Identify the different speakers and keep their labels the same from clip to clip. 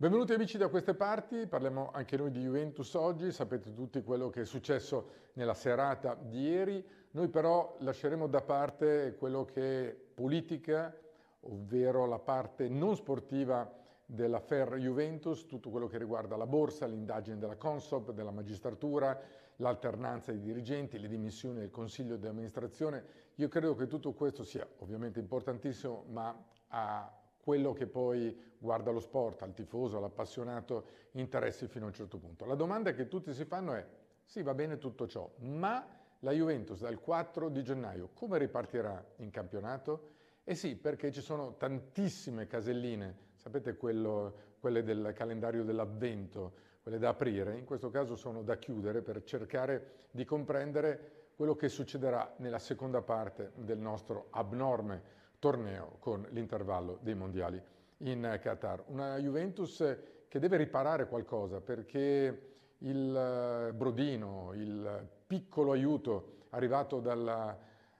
Speaker 1: Benvenuti amici da queste parti, parliamo anche noi di Juventus oggi, sapete tutti quello che è successo nella serata di ieri, noi però lasceremo da parte quello che è politica, ovvero la parte non sportiva della Fair Juventus, tutto quello che riguarda la borsa, l'indagine della Consob, della magistratura, l'alternanza dei dirigenti, le dimissioni del Consiglio di amministrazione. Io credo che tutto questo sia ovviamente importantissimo, ma ha quello che poi guarda lo sport, al tifoso, all'appassionato, interessi fino a un certo punto. La domanda che tutti si fanno è, sì va bene tutto ciò, ma la Juventus dal 4 di gennaio come ripartirà in campionato? Eh sì, perché ci sono tantissime caselline, sapete quello, quelle del calendario dell'avvento, quelle da aprire, in questo caso sono da chiudere per cercare di comprendere quello che succederà nella seconda parte del nostro abnorme torneo con l'intervallo dei mondiali in Qatar. Una Juventus che deve riparare qualcosa perché il Brodino, il piccolo aiuto arrivato dalla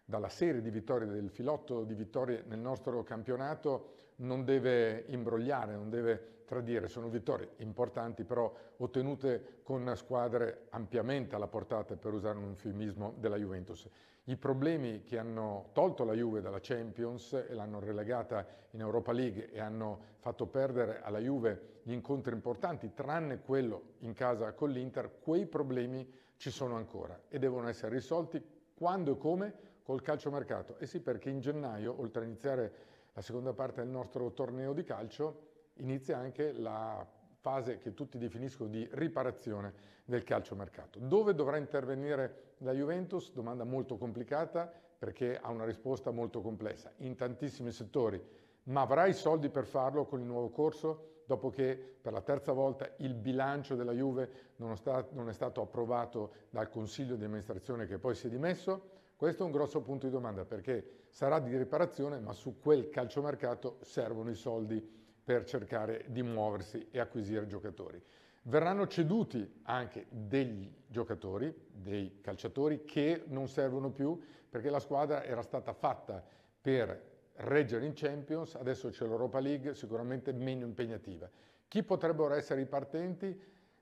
Speaker 1: dalla serie di vittorie, del filotto di vittorie nel nostro campionato non deve imbrogliare, non deve tradire. Sono vittorie importanti però ottenute con squadre ampiamente alla portata, per usare un eufemismo, della Juventus. I problemi che hanno tolto la Juve dalla Champions e l'hanno relegata in Europa League e hanno fatto perdere alla Juve gli incontri importanti, tranne quello in casa con l'Inter, quei problemi ci sono ancora e devono essere risolti quando e come col calciomercato. E eh sì, perché in gennaio, oltre a iniziare la seconda parte del nostro torneo di calcio, inizia anche la fase che tutti definiscono di riparazione del calciomercato. Dove dovrà intervenire la Juventus? Domanda molto complicata perché ha una risposta molto complessa. In tantissimi settori, ma avrà i soldi per farlo con il nuovo corso? dopo che per la terza volta il bilancio della Juve non, è stato approvato dal Consiglio di amministrazione che poi si è dimesso, questo è un grosso punto di domanda perché sarà di riparazione, ma su quel calciomercato servono i soldi per cercare di muoversi e acquisire giocatori. Verranno ceduti anche degli giocatori, dei calciatori che non servono più perché la squadra era stata fatta per reggere in Champions, adesso c'è l'Europa League, sicuramente meno impegnativa. Chi potrebbero essere i partenti?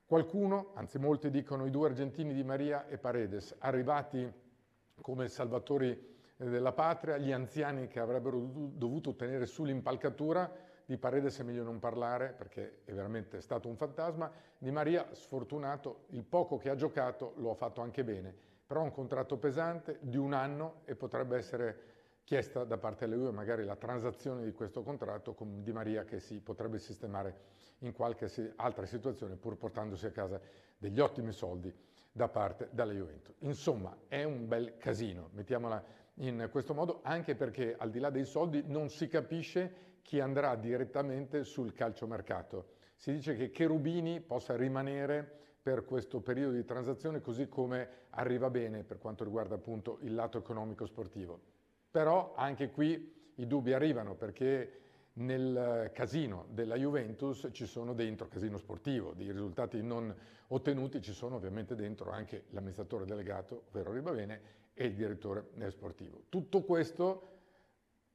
Speaker 1: Qualcuno, anzi molti dicono i due argentini di Maria e Paredes, arrivati come salvatori eh, della patria, gli anziani che avrebbero dovuto tenere sull'impalcatura di Paredes è meglio non parlare perché è veramente stato un fantasma, Di Maria sfortunato, il poco che ha giocato lo ha fatto anche bene, però ha un contratto pesante di un anno e potrebbe essere chiesta da parte delle UE magari la transazione di questo contratto con Di Maria che si potrebbe sistemare in qualche altra situazione pur portandosi a casa degli ottimi soldi da parte della Juventus. Insomma, è un bel casino, mettiamola in questo modo, anche perché al di là dei soldi non si capisce chi andrà direttamente sul calciomercato. Si dice che Cherubini possa rimanere per questo periodo di transazione, così come arriva bene per quanto riguarda appunto il lato economico sportivo. Però anche qui i dubbi arrivano perché nel eh, casino della Juventus ci sono dentro, casino sportivo, dei risultati non ottenuti, ci sono ovviamente dentro anche l'amministratore delegato, ovvero Ribavene, e il direttore eh, sportivo. Tutto questo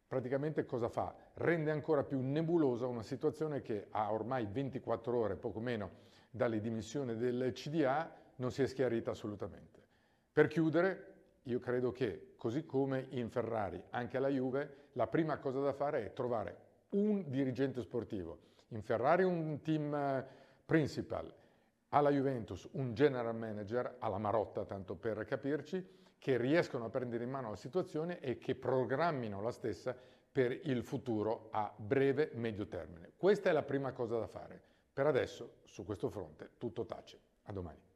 Speaker 1: praticamente cosa fa? Rende ancora più nebulosa una situazione che a ormai 24 ore, poco meno, dalle dimissioni del CDA non si è schiarita assolutamente. Per chiudere, io credo che, così come in Ferrari, anche alla Juve, la prima cosa da fare è trovare un dirigente sportivo, in Ferrari un team eh, principal, alla Juventus un general manager, alla Marotta tanto per capirci, che riescono a prendere in mano la situazione e che programmino la stessa per il futuro a breve medio termine. Questa è la prima cosa da fare. Per adesso su questo fronte tutto tace. A domani.